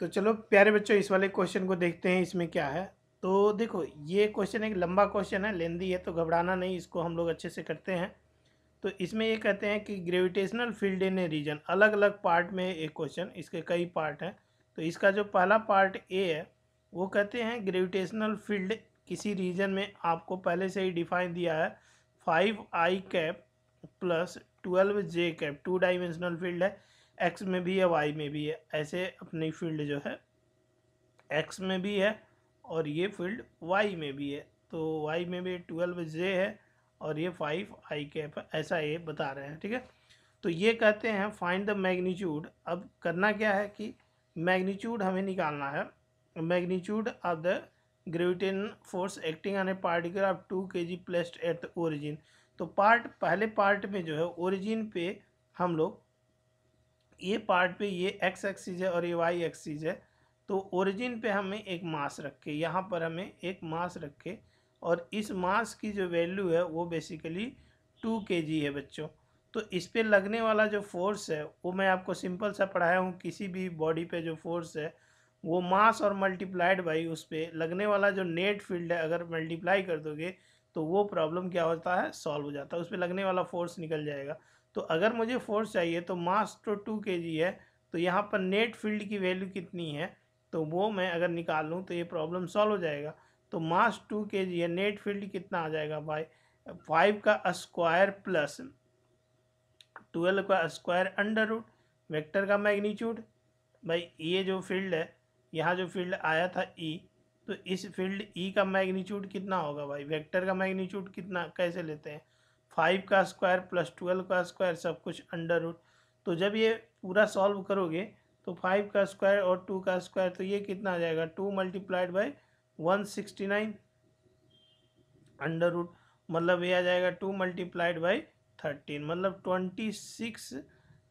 तो चलो प्यारे बच्चों इस वाले क्वेश्चन को देखते हैं इसमें क्या है तो देखो ये क्वेश्चन एक लंबा क्वेश्चन है लेंदी है तो घबराना नहीं इसको हम लोग अच्छे से करते हैं तो इसमें ये कहते हैं कि gravitational field in a region अलग अलग पार्ट में एक क्वेश्चन इसके कई पार्ट हैं तो इसका जो पहला पार्ट ए है वो कहते हैं ग्रेविटेशनल फील्ड किसी रीजन में आपको पहले से ही डिफाइन दिया है five I cap plus twelve J cap two dimensional field है एक्स में भी है वाई में भी है ऐसे अपनी फील्ड जो है एक्स में भी है और ये फील्ड वाई में भी है तो वाई में भी ट्वेल्व जे है और ये फाइव आई कैप ऐसा ये बता रहे हैं ठीक है तो ये कहते हैं फाइंड द मैग्नीट्यूड अब करना क्या है कि मैग्नीट्यूड हमें निकालना है magnitude of the gravitation force acting on a particle of two K G placed at origin तो पार्ट पहले पार्ट में जो है ओरिजिन पे हम लोग ये पार्ट पे ये एक्स एक्सीज है और ये वाई एक्सीज है तो ओरिजिन पे हमें एक मास रखे यहाँ पर हमें एक मास रखे और इस मास की जो वैल्यू है वो बेसिकली टू के जी है बच्चों तो इस पर लगने वाला जो फोर्स है वो मैं आपको सिंपल सा पढ़ाया हूँ किसी भी बॉडी पे जो फोर्स है वो मास और मल्टीप्लाइड बाई उस पर लगने वाला जो नेट फील्ड है अगर मल्टीप्लाई कर दोगे तो वो प्रॉब्लम क्या होता है सॉल्व हो जाता है उस पर लगने वाला फोर्स निकल जाएगा तो अगर मुझे फोर्स चाहिए तो मास तो टू के है तो यहाँ पर नेट फील्ड की वैल्यू कितनी है तो वो मैं अगर निकाल लूँ तो ये प्रॉब्लम सॉल्व हो जाएगा तो मास टू के जी है नेट फील्ड कितना आ जाएगा भाई फाइव का स्क्वायर प्लस ट्वेल्व का स्क्वायर अंडर रूट वेक्टर का मैग्नीट्यूड भाई ये जो फील्ड है यहाँ जो फील्ड आया था ई e, तो इस फील्ड ई e का मैग्नीट्यूड कितना होगा भाई वेक्टर का मैग्नीट्यूड कितना कैसे लेते हैं फाइव का स्क्वायर प्लस ट्वेल्व का स्क्वायर सब कुछ अंडर रूट तो जब ये पूरा सॉल्व करोगे तो फाइव का स्क्वायर और टू का स्क्वायर तो ये कितना आ जाएगा two multiplied by one sixty nine under root मतलब ये आ जाएगा टू मल्टीप्लाइड बाई थर्टीन मतलब ट्वेंटी सिक्स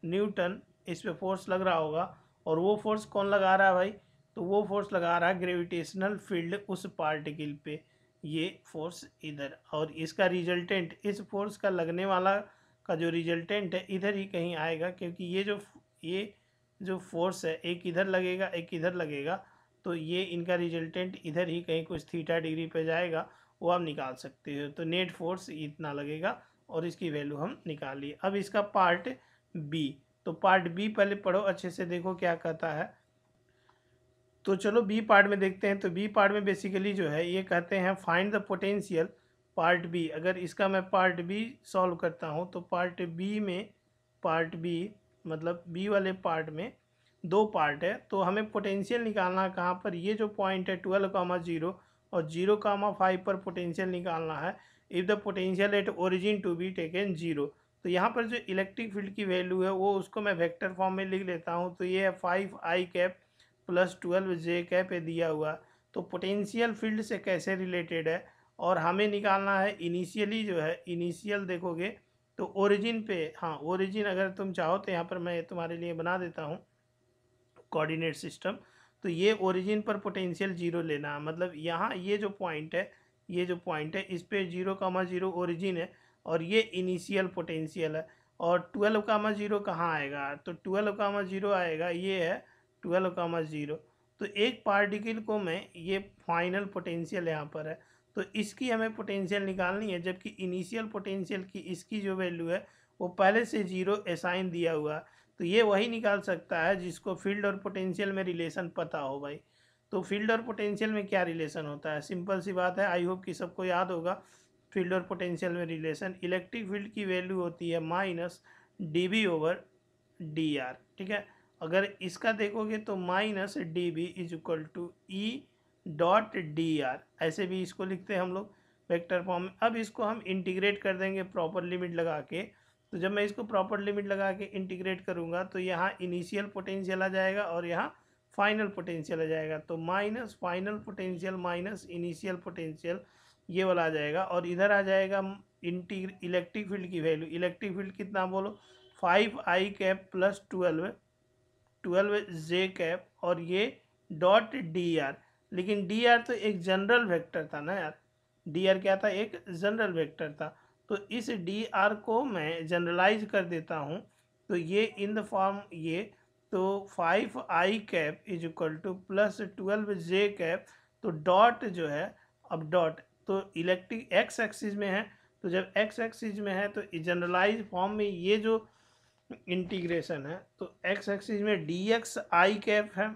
न्यूटन इस पर फोर्स लग रहा होगा और वो फोर्स कौन लगा रहा है भाई तो वो फोर्स लगा रहा है ग्रेविटेशनल फील्ड उस पार्टिकल पे ये फोर्स इधर और इसका रिजल्टेंट इस फोर्स का लगने वाला का जो रिजल्टेंट है इधर ही कहीं आएगा क्योंकि ये जो ये जो फोर्स है एक इधर लगेगा एक इधर लगेगा तो ये इनका रिजल्टेंट इधर ही कहीं कुछ थीटा डिग्री पे जाएगा वो आप निकाल सकते हो तो नेट फोर्स इतना लगेगा और इसकी वैल्यू हम निकाल लिए अब इसका पार्ट बी तो पार्ट बी पहले पढ़ो अच्छे से देखो क्या कहता है तो चलो बी पार्ट में देखते हैं तो बी पार्ट में बेसिकली जो है ये कहते हैं find the potential part B अगर इसका मैं पार्ट बी सॉल्व करता हूँ तो पार्ट बी में पार्ट बी मतलब बी वाले पार्ट में दो पार्ट है तो हमें पोटेंशियल निकालना है कहाँ पर ये जो पॉइंट है ट्वेल्व कामा जीरो और जीरो कामा फाइव पर पोटेंशियल निकालना है if the potential at origin to be taken zero तो यहाँ पर जो इलेक्ट्रिक फील्ड की वैल्यू है वो उसको मैं वेक्टर फॉर्म में लिख लेता हूँ तो ये है five I cap plus twelve J cap दिया हुआ तो पोटेंशियल फील्ड से कैसे रिलेटेड है और हमें निकालना है इनिशियली जो है इनिशियल देखोगे तो ओरिजिन पे हाँ ओरिजिन अगर तुम चाहो तो यहाँ पर मैं तुम्हारे लिए बना देता हूँ कोऑर्डिनेट सिस्टम तो ये ओरिजिन पर पोटेंशियल जीरो लेना मतलब यहाँ ये जो पॉइंट है ये जो पॉइंट है इस पर जीरो कामा जीरो ओरिजिन है और ये इनिशियल पोटेंशियल है और ट्वेल्व कामा जीरो कहाँ आएगा तो ट्वेल्व कामा जीरो आएगा ये है ट्वेल्व कामा ज़ीरो तो एक पार्टिकल को मैं ये फाइनल पोटेंशियल यहाँ पर है तो इसकी हमें पोटेंशियल निकालनी है जबकि इनिशियल पोटेंशियल की इसकी जो वैल्यू है वो पहले से ज़ीरो असाइन दिया हुआ तो ये वही निकाल सकता है जिसको फील्ड और पोटेंशियल में रिलेशन पता हो भाई तो फील्ड और पोटेंशियल में क्या रिलेशन होता है सिंपल सी बात है आई होप कि सबको याद होगा फील्ड और पोटेंशियल में रिलेशन इलेक्ट्रिक फील्ड की वैल्यू होती है minus D B over D R ठीक है अगर इसका देखोगे तो minus D B is equal to E dot D R ऐसे भी इसको लिखते हैं हम लोग वेक्टर फॉर्म में अब इसको हम इंटीग्रेट कर देंगे प्रॉपर लिमिट लगा के तो जब मैं इसको प्रॉपर लिमिट लगा के इंटीग्रेट करूँगा तो यहाँ इनिशियल पोटेंशियल आ जाएगा और यहाँ फाइनल पोटेंशियल आ जाएगा तो minus final potential minus initial potential ये वाला आ जाएगा और इधर आ जाएगा इंटीग्र इलेक्ट्रिक फील्ड की वैल्यू इलेक्ट्रिक फील्ड कितना बोलो five I cap plus twelve twelve J cap और ये डॉट डी आर लेकिन डी आर तो एक जनरल वेक्टर था ना यार डी आर क्या था एक जनरल वेक्टर था तो इस डी आर को मैं जनरलाइज कर देता हूँ तो ये इन द फॉर्म ये तो five I cap is equal to plus twelve J cap तो डॉट जो है अब डॉट तो इलेक्ट्रिक एक्स एक्सिस में है तो जब एक्स एक्सिस में है तो जनरलाइज फॉर्म में ये जो इंटीग्रेशन है तो एक्स एक्सिस में डी एक्स आई कैप है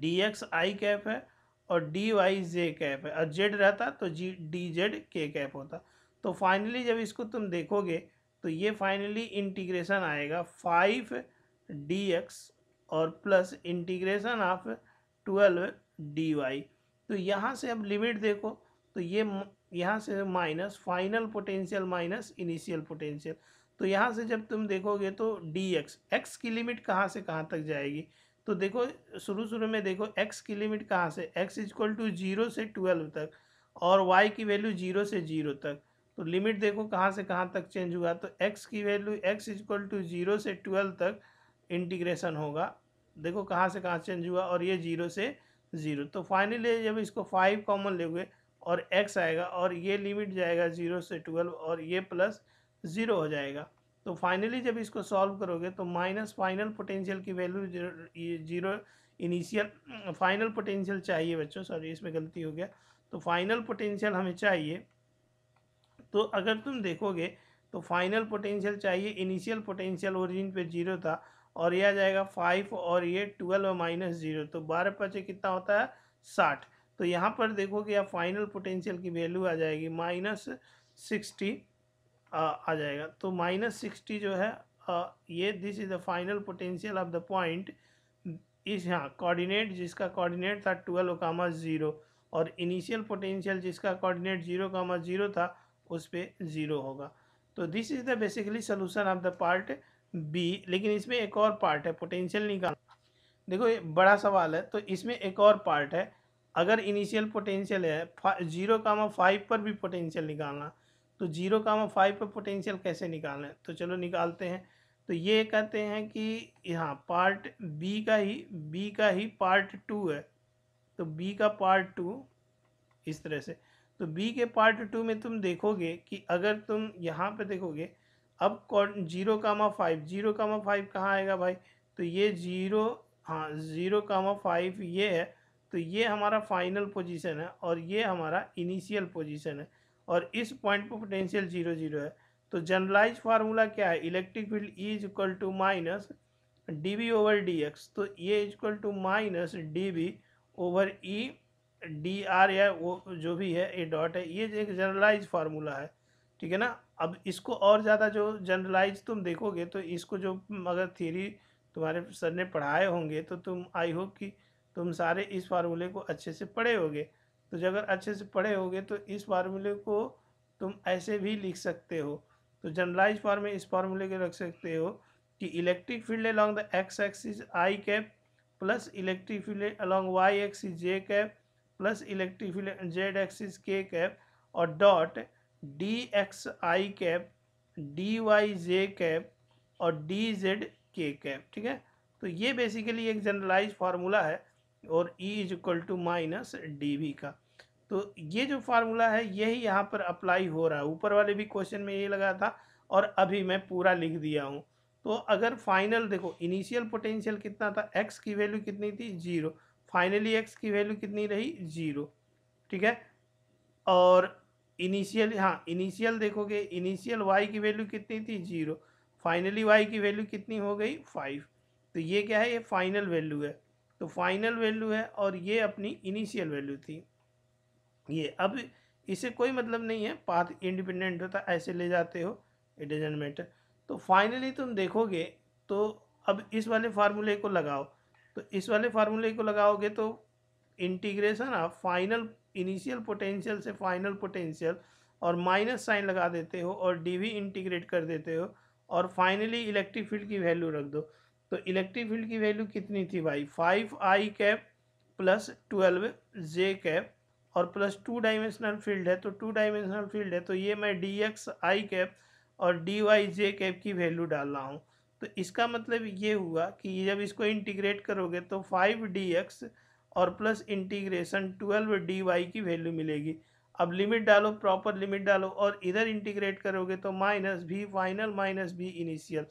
डी एक्स आई कैप है और डी वाई जे कैप है और जेड रहता तो जी डी जेड के कैप होता तो फाइनली जब इसको तुम देखोगे तो ये फाइनली इंटीग्रेशन आएगा फाइव डी एक्स और plus integration of twelve D Y तो यहाँ से अब लिमिट देखो तो ये यहाँ से minus final potential minus initial potential तो यहाँ से जब तुम देखोगे तो डी एक्स एक्स की लिमिट कहाँ से कहाँ तक जाएगी तो देखो शुरू शुरू में देखो एक्स की लिमिट कहाँ से एक्स इजक्वल टू जीरो से ट्वेल्व तक और वाई की वैल्यू जीरो से जीरो तक तो लिमिट देखो कहाँ से कहाँ तक चेंज हुआ तो एक्स की value X is equal to zero से ट्वेल्व तक इंटीग्रेशन होगा देखो कहाँ से कहाँ चेंज हुआ और ये जीरो से ज़ीरो तो फाइनली जब इसको फाइव कॉमन लेंगे और एक्स आएगा और ये लिमिट जाएगा जीरो से ट्वेल्व और ये प्लस ज़ीरो हो जाएगा तो फाइनली जब इसको सॉल्व करोगे तो माइनस फाइनल पोटेंशियल की value zero initial final potential चाहिए बच्चों सॉरी इसमें गलती हो गया तो फाइनल पोटेंशियल हमें चाहिए तो अगर तुम देखोगे तो फाइनल पोटेंशियल चाहिए इनिशियल पोटेंशियल ओरिजिन पे जीरो था और यह आ जाएगा फाइव और ये ट्वेल्व माइनस जीरो तो बारह पचे कितना होता है साठ तो यहाँ पर देखोगे या फाइनल पोटेंशियल की वैल्यू आ जाएगी माइनस सिक्सटी आ, आ जाएगा तो माइनस सिक्सटी जो है आ, ये this is the final potential of the point इस यहाँ कोऑर्डिनेट जिसका कोऑर्डिनेट था ट्वेल्व कामा ज़ीरो और इनिशियल पोटेंशियल जिसका कोऑर्डिनेट जीरो कामा ज़ीरो था उस पर ज़ीरो होगा तो this is the basically solution of the part B लेकिन इसमें एक और पार्ट है पोटेंशियल निकालना देखो ये बड़ा सवाल है तो इसमें एक और पार्ट है अगर इनिशियल पोटेंशियल है जीरो कामा फाइव पर भी पोटेंशियल निकालना तो जीरो कामा फाइव पर पोटेंशियल कैसे निकालें तो चलो निकालते हैं तो ये कहते हैं कि हाँ पार्ट बी का ही बी का ही पार्ट टू है तो बी का पार्ट टू इस तरह से तो बी के पार्ट टू में तुम देखोगे कि अगर तुम यहाँ पे देखोगे अब zero comma five zero comma five कहाँ आएगा भाई तो ये जीरो हाँ ज़ीरो कामा फाइव ये है तो ये हमारा फाइनल पोजीशन है और ये हमारा इनिशियल पोजीशन है और इस पॉइंट पर पोटेंशियल जीरो जीरो है तो जनरलाइज फार्मूला क्या है electric field E is equal to minus D B over D X तो ये is equal to minus D B over E D R या वो जो भी है ए डॉट है ये एक जनरलाइज फार्मूला है ठीक है ना अब इसको और ज़्यादा जो जनरलाइज तुम देखोगे तो इसको जो अगर थ्योरी तुम्हारे सर ने पढ़ाए होंगे तो तुम आई होप कि तुम सारे इस फार्मूले को अच्छे से पढ़े होगे तो अगर अच्छे से पढ़े होगे तो इस फार्मूले को तुम ऐसे भी लिख सकते हो तो जनरलाइज फॉर्म में इस फार्मूले को रख सकते हो कि electric field along the X axis I cap plus electric field along Y axis J cap plus electric field Z axis K cap और dot D x I cap D Y J cap और D Z K cap ठीक है तो ये basically एक generalise formula है और E is equal to minus D V का तो ये जो फार्मूला है यही यहाँ पर अप्लाई हो रहा है ऊपर वाले भी क्वेश्चन में ये लगा था और अभी मैं पूरा लिख दिया हूँ तो अगर फाइनल देखो इनिशियल पोटेंशियल कितना था एक्स की वैल्यू कितनी थी जीरो फाइनली एक्स की वैल्यू कितनी रही जीरो ठीक है और इनिशियल हाँ इनिशियल देखोगे इनिशियल वाई की वैल्यू कितनी थी जीरो फाइनली वाई की वैल्यू कितनी हो गई फाइव तो ये क्या है ये फाइनल वैल्यू है तो फाइनल वैल्यू है और ये अपनी इनिशियल वैल्यू थी ये अब इसे कोई मतलब नहीं है पाथ इंडिपेंडेंट होता ऐसे ले जाते हो इट डजेंट मैटर तो फाइनली तुम देखोगे तो अब इस वाले फार्मूले को लगाओ तो इस वाले फार्मूले को लगाओगे तो integration of final initial potential से फाइनल पोटेंशियल और माइनस साइन लगा देते हो और डी इंटीग्रेट कर देते हो और फाइनली इलेक्ट्रिक फील्ड की वैल्यू रख दो तो इलेक्ट्रिक फील्ड की वैल्यू कितनी थी भाई five I cap plus twelve J cap और प्लस टू डायमेंशनल फील्ड है तो टू डायमेंशनल फील्ड है तो ये मैं डी एक्स आई कैप और डी वाई जे कैप की वैल्यू डाल रहा हूँ तो इसका मतलब ये हुआ कि जब इसको इंटीग्रेट करोगे तो फाइव डी एक्स और plus integration twelve D Y की वैल्यू मिलेगी अब लिमिट डालो प्रॉपर लिमिट डालो और इधर इंटीग्रेट करोगे तो माइनस भी फाइनल माइनस भी इनिशियल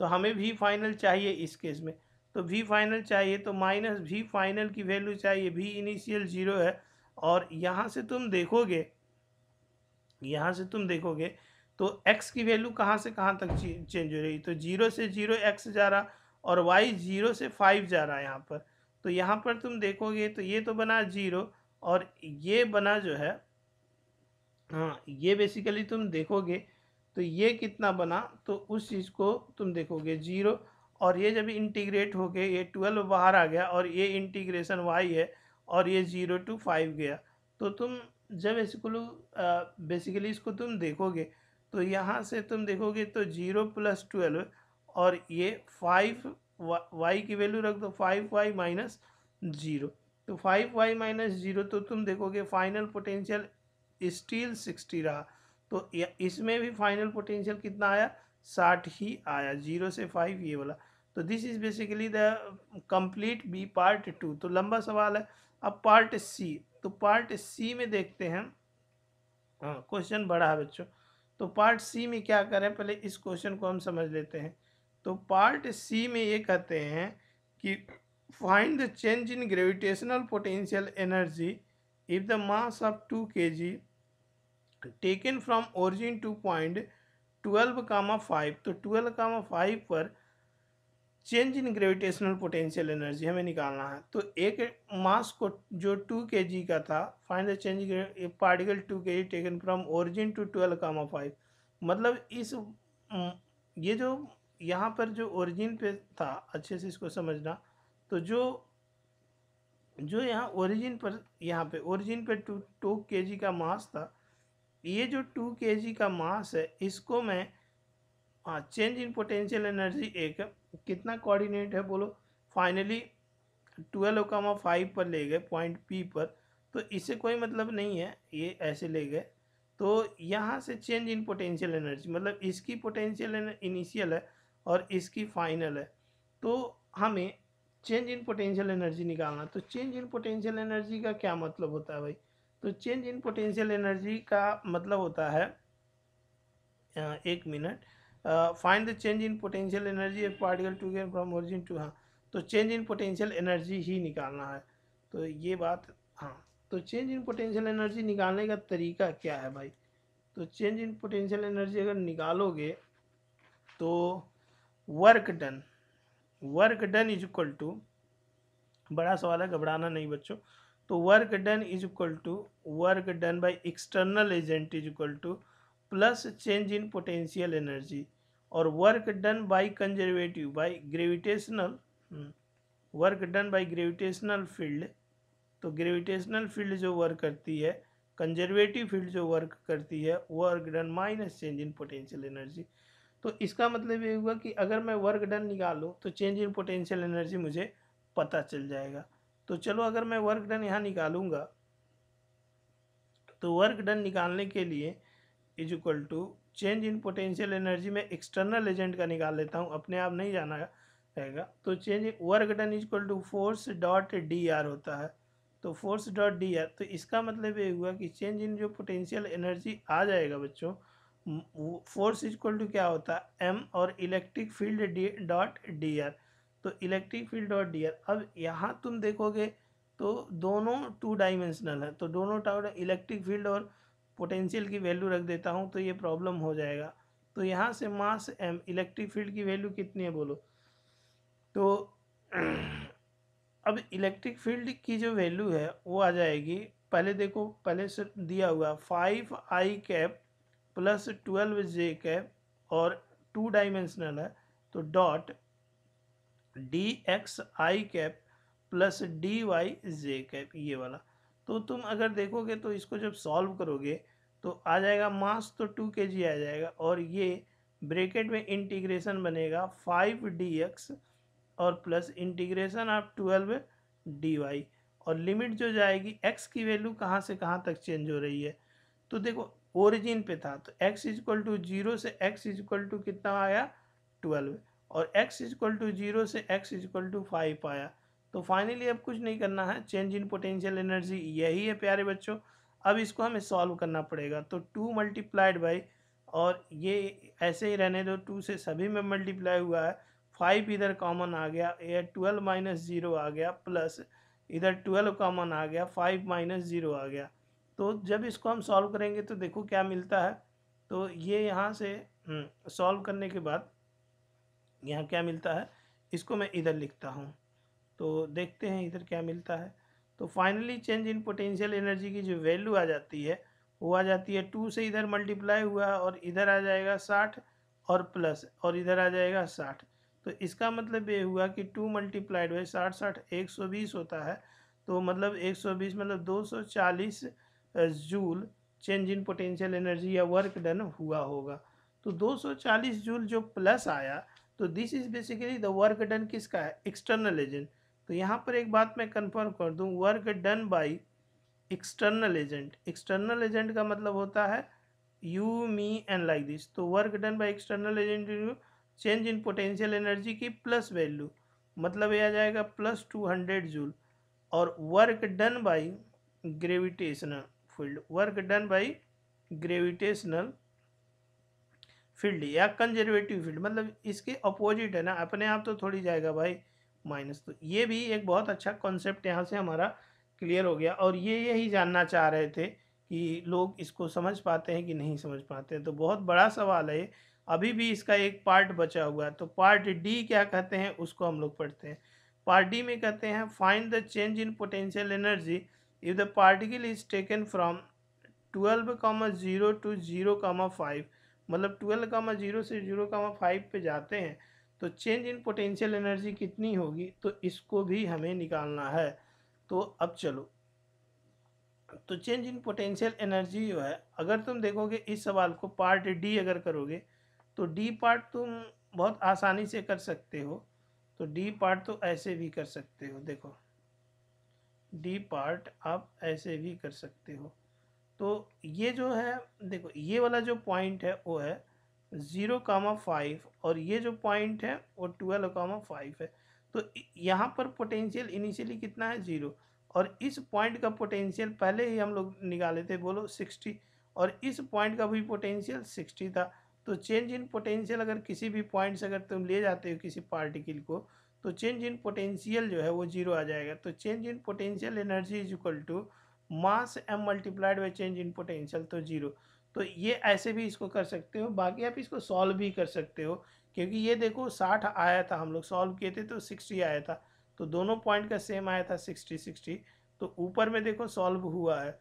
तो हमें वी फाइनल चाहिए इस केस में तो वी फाइनल चाहिए तो माइनस वी फाइनल की वैल्यू चाहिए वी इनिशियल ज़ीरो है और यहाँ से तुम देखोगे यहाँ से तुम देखोगे तो एक्स की वैल्यू कहाँ से कहाँ तक चेंज हो रही तो जीरो से जीरो एक्स जा रहा और वाई जीरो से फाइव जा रहा है यहाँ पर तो यहाँ पर तुम देखोगे तो ये तो बना जीरो और ये बना जो है हाँ ये बेसिकली तुम देखोगे तो ये कितना बना तो उस चीज़ को तुम देखोगे जीरो और ये जब इंटीग्रेट हो गए ये ट्वेल्व बाहर आ गया और ये इंटीग्रेशन वाई है और ये ज़ीरो टू फाइव गया तो तुम जब इसको बेसिकली इसको तुम देखोगे तो यहाँ से तुम देखोगे तो जीरो प्लस ट्वेल्व और ये फाइव वाई की वैल्यू रख दो फाइव वाई माइनस ज़ीरो तो फाइव वाई माइनस ज़ीरो तो तुम देखोगे फाइनल पोटेंशियल स्टील सिक्सटी रहा तो इसमें भी फाइनल पोटेंशियल कितना आया साठ ही आया जीरो से फाइव ये वाला तो this is basically the complete B part two तो लंबा सवाल है अब पार्ट सी तो पार्ट सी में देखते हैं क्वेश्चन हाँ, बड़ा है बच्चों तो पार्ट सी में क्या करें पहले इस क्वेश्चन को हम समझ लेते हैं तो पार्ट सी में ये कहते हैं कि find the change in gravitational potential energy if the mass of two K G taken from origin to point twelve comma five तो ट्वेल्व कामा फाइव पर change in gravitational potential energy हमें निकालना है तो एक मास को जो टू के जी का था find the change particle two K G taken from origin to twelve comma five मतलब इस ये जो यहाँ पर जो ओरिजिन पे था अच्छे से इसको समझना तो जो जो यहाँ ओरिजिन पर यहाँ पे ओरिजिन पे टू टू के जी का मास था ये जो टू के जी का मास है इसको मैं हाँ चेंज इन पोटेंशियल एनर्जी एक कितना कोऑर्डिनेट है बोलो फाइनली ट्वेल्व कामा फाइव पर ले गए पॉइंट पी पर तो इससे कोई मतलब नहीं है ये ऐसे ले गए तो यहाँ से चेंज इन पोटेंशियल एनर्जी मतलब इसकी पोटेंशियल इनिशियल है और इसकी फाइनल है तो हमें चेंज इन पोटेंशियल एनर्जी निकालना तो चेंज इन पोटेंशियल एनर्जी का क्या मतलब होता है भाई तो चेंज इन पोटेंशियल एनर्जी का मतलब होता है एक minute find the change in potential energy of particle two gain from origin to हाँ तो चेंज इन पोटेंशियल एनर्जी ही निकालना है तो ये बात हाँ तो चेंज इन पोटेंशियल एनर्जी निकालने का तरीका क्या है भाई तो चेंज इन पोटेंशियल एनर्जी अगर निकालोगे तो work done work done is equal to बड़ा सवाल है घबराना नहीं बच्चों तो work done is equal to work done by external agent is equal to plus change in potential energy और work done by conservative by gravitational work done by gravitational field तो gravitational field जो work करती है conservative field जो work करती है work done minus change in potential energy तो इसका मतलब ये हुआ कि अगर मैं वर्क डन निकालूँ तो चेंज इन पोटेंशियल एनर्जी मुझे पता चल जाएगा तो चलो अगर मैं वर्क डन यहाँ निकालूंगा तो वर्क डन निकालने के लिए is equal to change in potential energy में एक्सटर्नल एजेंट का निकाल लेता हूँ अपने आप नहीं जाना रहेगा तो change work done is equal to force dot D R होता है तो फोर्स डॉट डी आर तो इसका मतलब ये हुआ कि चेंज इन जो पोटेंशियल एनर्जी आ जाएगा बच्चों फोर्स इज इक्वल टू क्या होता है एम और electric field D dot D R तो इलेक्ट्रिक फील्ड और डी अब यहाँ तुम देखोगे तो दोनों टू डाइमेंशनल है तो दोनों टावर इलेक्ट्रिक फील्ड और पोटेंशियल की वैल्यू रख देता हूँ तो ये प्रॉब्लम हो जाएगा तो यहाँ से मास एम इलेक्ट्रिक फील्ड की वैल्यू कितनी है बोलो तो अब इलेक्ट्रिक फील्ड की जो वैल्यू है वो आ जाएगी पहले देखो पहले से दिया हुआ five I cap plus twelve J cap और टू डाइमेंशनल है तो dot D x I cap plus D Y J cap ये वाला तो तुम अगर देखोगे तो इसको जब सॉल्व करोगे तो आ जाएगा मास तो टू के जी आ जाएगा और ये ब्रेकेट में इंटीग्रेशन बनेगा फाइव डी एक्स और plus integration of twelve D Y और लिमिट जो जाएगी एक्स की वैल्यू कहाँ से कहाँ तक चेंज हो रही है तो देखो ओरिजिन पे था तो एक्स इजक्वल टू जीरो से एक्स इजक्वल टू कितना आया ट्वेल्व और x is equal to zero से x is equal to five पाया तो फाइनली अब कुछ नहीं करना है चेंज इन पोटेंशियल एनर्जी यही है प्यारे बच्चों अब इसको हमें सॉल्व करना पड़ेगा तो टू मल्टीप्लाइड बाई और ये ऐसे ही रहने दो टू से सभी में मल्टीप्लाई हुआ है फाइव इधर कॉमन आ गया ये ट्वेल्व माइनस ज़ीरो आ गया प्लस इधर ट्वेल्व कॉमन आ गया फाइव माइनस ज़ीरो आ गया तो जब इसको हम सॉल्व करेंगे तो देखो क्या मिलता है तो ये यहाँ से सॉल्व हम्म, करने के बाद यहाँ क्या मिलता है इसको मैं इधर लिखता हूँ तो देखते हैं इधर क्या मिलता है तो finally change in potential energy की जो वैल्यू आ जाती है वो आ जाती है टू से इधर मल्टीप्लाई हुआ और इधर आ जाएगा साठ और प्लस और इधर आ जाएगा साठ तो इसका मतलब ये हुआ कि टू मल्टीप्लाइड बाई साठ साठ एक सौ बीस होता है तो मतलब एक सौ बीस मतलब दो सौ चालीस joule change in potential energy या वर्क डन हुआ होगा तो दो सौ चालीस जूल जो प्लस आया तो this is basically the work done किसका है एक्सटर्नल एजेंट तो यहाँ पर एक बात मैं कंफर्म कर दूँ work done by external agent external agent का मतलब होता है you me and like this तो work done by external agent change in potential energy की प्लस वैल्यू मतलब यह आ जाएगा प्लस टू हंड्रेड जूल और work done by gravitational field work done by gravitational field या कंजर्वेटिव फील्ड मतलब इसके अपोजिट है ना अपने आप तो थोड़ी जाएगा भाई माइनस तो ये भी एक बहुत अच्छा कॉन्सेप्ट यहाँ से हमारा क्लियर हो गया और ये यही जानना चाह रहे थे कि लोग इसको समझ पाते हैं कि नहीं समझ पाते हैं तो बहुत बड़ा सवाल है अभी भी इसका एक पार्ट बचा हुआ है तो पार्ट डी क्या कहते हैं उसको हम लोग पढ़ते हैं पार्ट डी में कहते हैं find the change in potential energy if the particle is taken from twelve comma zero to zero comma five मतलब ट्वेल्व कामा जीरो से जीरो कामा फाइव पे जाते हैं तो चेंज इन पोटेंशियल एनर्जी कितनी होगी तो इसको भी हमें निकालना है तो अब चलो तो चेंज इन पोटेंशियल एनर्जी जो है अगर तुम देखोगे इस सवाल को पार्ट डी अगर करोगे तो डी पार्ट तुम बहुत आसानी से कर सकते हो तो डी पार्ट तो ऐसे भी कर सकते हो देखो डी पार्ट आप ऐसे भी कर सकते हो तो ये जो है देखो ये वाला जो पॉइंट है वो है ज़ीरो कामा फाइव और ये जो पॉइंट है वो ट्वेल्व कामा फाइव है तो यहाँ पर पोटेंशियल इनिशियली कितना है ज़ीरो और इस पॉइंट का पोटेंशियल पहले ही हम लोग निकाले थे बोलो सिक्सटी और इस पॉइंट का भी पोटेंशियल सिक्सटी था तो चेंज इन पोटेंशियल अगर किसी भी पॉइंट से अगर तुम ले जाते हो किसी पार्टिकल को तो चेंज इन पोटेंशियल जो है वो जीरो आ जाएगा तो change in potential energy is equal to mass m multiplied by change in potential तो जीरो तो ये ऐसे भी इसको कर सकते हो बाकी आप इसको सॉल्व भी कर सकते हो क्योंकि ये देखो साठ आया था हम लोग सॉल्व किए थे तो सिक्सटी आया था तो दोनों पॉइंट का सेम आया था सिक्सटी सिक्सटी तो ऊपर में देखो सॉल्व हुआ है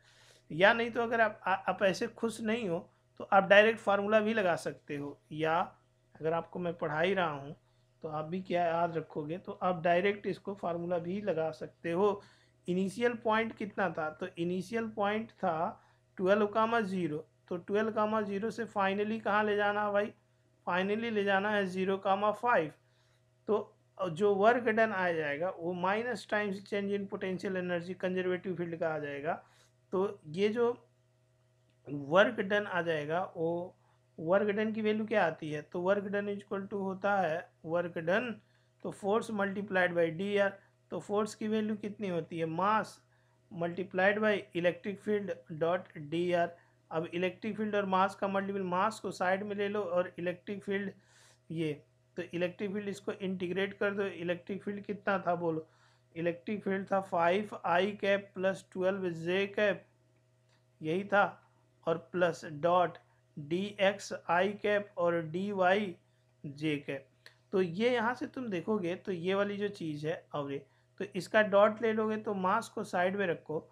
या नहीं तो अगर आप आ, आप ऐसे खुश नहीं हो तो आप डायरेक्ट फार्मूला भी लगा सकते हो या अगर आपको मैं पढ़ा ही रहा हूँ तो आप भी क्या याद रखोगे तो आप डायरेक्ट इसको फार्मूला भी लगा सकते हो इनिशियल पॉइंट कितना था तो इनिशियल पॉइंट था ट्वेल्व कामा ज़ीरो तो ट्वेल्व कामा ज़ीरो से फाइनली कहाँ ले जाना है भाई फाइनली ले जाना है ज़ीरो कामा फाइव तो जो वर्क डन आ जाएगा वो minus times change in potential energy conservative field का आ जाएगा तो ये जो वर्क डन आ जाएगा वो वर्क डन की वैल्यू क्या आती है तो work done is equal to होता है वर्क डन तो force multiplied by D R तो फोर्स की वैल्यू कितनी होती है mass multiplied by electric field dot D R अब इलेक्ट्रिक फील्ड और मास का मल्टीपल मास को साइड में ले लो और इलेक्ट्रिक फील्ड ये तो इलेक्ट्रिक फील्ड इसको इंटीग्रेट कर दो इलेक्ट्रिक फील्ड कितना था बोलो इलेक्ट्रिक फील्ड था five I cap plus twelve J cap यही था और plus dot D x I cap और डी वाई जे कैप तो ये यहाँ से तुम देखोगे तो ये वाली जो चीज़ है और ये तो इसका डॉट ले लोगे तो मास को साइड में रखो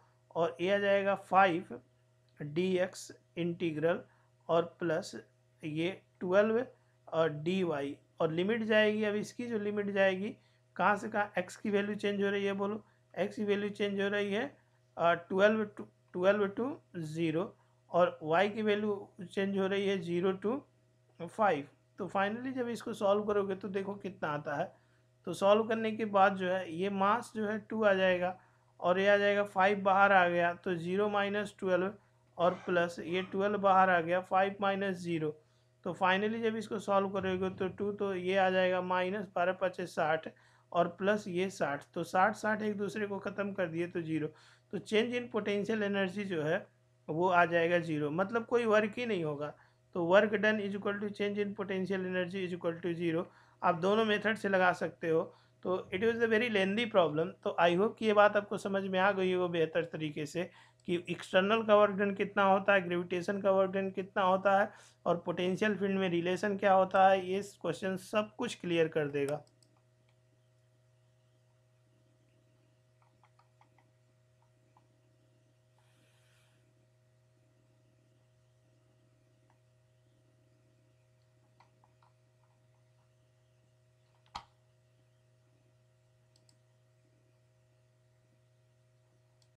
और ये आ जाएगा फाइव डी एक्स इंटीग्रल और प्लस ये ट्वेल्व और डी वाई और लिमिट जाएगी अब इसकी जो लिमिट जाएगी कहाँ से कहाँ एक्स की वैल्यू चेंज हो रही है बोलो एक्स की वैल्यू चेंज हो रही है twelve to twelve to zero और वाई की वैल्यू चेंज हो रही है ज़ीरो टू फाइव तो फाइनली जब इसको सॉल्व करोगे तो देखो कितना आता है तो सॉल्व करने के बाद जो है ये मास जो है टू आ जाएगा और ये आ जाएगा फाइव बाहर आ गया तो ज़ीरो माइनस ट्वेल्व और प्लस ये ट्वेल्व बाहर आ गया फाइव माइनस ज़ीरो तो फाइनली जब इसको सॉल्व करोगे तो टू तो ये आ जाएगा माइनस बारह पच्चीस साठ और प्लस ये साठ तो साठ साठ एक दूसरे को ख़त्म कर दिए तो ज़ीरो तो चेंज इन पोटेंशियल एनर्जी जो है वो आ जाएगा ज़ीरो मतलब कोई वर्क ही नहीं होगा तो work done is equal to change in potential energy is equal to zero आप दोनों मेथड से लगा सकते हो तो it is a very lengthy problem तो आई होप कि ये बात आपको समझ में आ गई हो बेहतर तरीके से कि एक्सटर्नल का वर्क कितना होता है ग्रेविटेशन का वर्क कितना होता है और पोटेंशियल फील्ड में रिलेशन क्या होता है ये क्वेश्चन सब कुछ क्लियर कर देगा